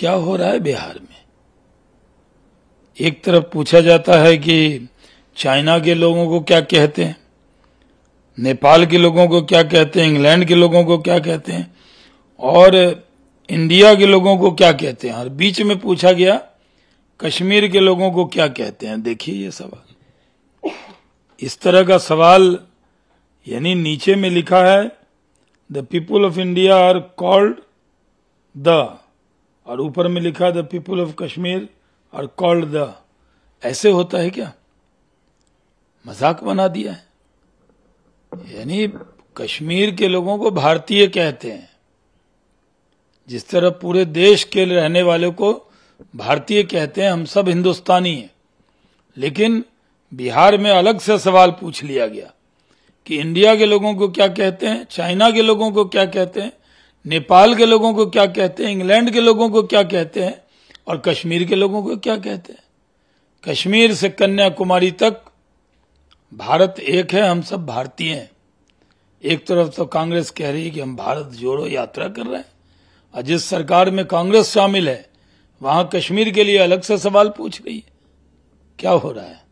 क्या हो रहा है बिहार में एक तरफ पूछा जाता है कि चाइना के लोगों को क्या कहते हैं नेपाल के लोगों को क्या कहते हैं इंग्लैंड के लोगों को क्या कहते हैं और इंडिया के लोगों को क्या कहते हैं और बीच में पूछा गया कश्मीर के लोगों को क्या कहते हैं देखिए ये सवाल इस तरह का सवाल यानी नीचे में लिखा है the people of India are called the और ऊपर में लिखा द पीपल ऑफ कश्मीर और कॉल्ड द ऐसे होता है क्या मजाक बना दिया है यानी कश्मीर के लोगों को भारतीय कहते हैं जिस तरह पूरे देश के रहने वाले को भारतीय कहते हैं हम सब हिंदुस्तानी हैं लेकिन बिहार में अलग से सवाल पूछ लिया गया कि इंडिया के लोगों को क्या कहते हैं चाइना के लोगों को क्या कहते हैं नेपाल के लोगों को क्या कहते हैं इंग्लैंड के लोगों को क्या कहते हैं और कश्मीर के लोगों को क्या कहते हैं कश्मीर से कन्याकुमारी तक भारत एक है हम सब भारतीय हैं एक तरफ तो कांग्रेस कह रही है कि हम भारत जोड़ो यात्रा कर रहे हैं और जिस सरकार में कांग्रेस शामिल है वहां कश्मीर के लिए अलग से सवाल पूछ रही है क्या हो रहा है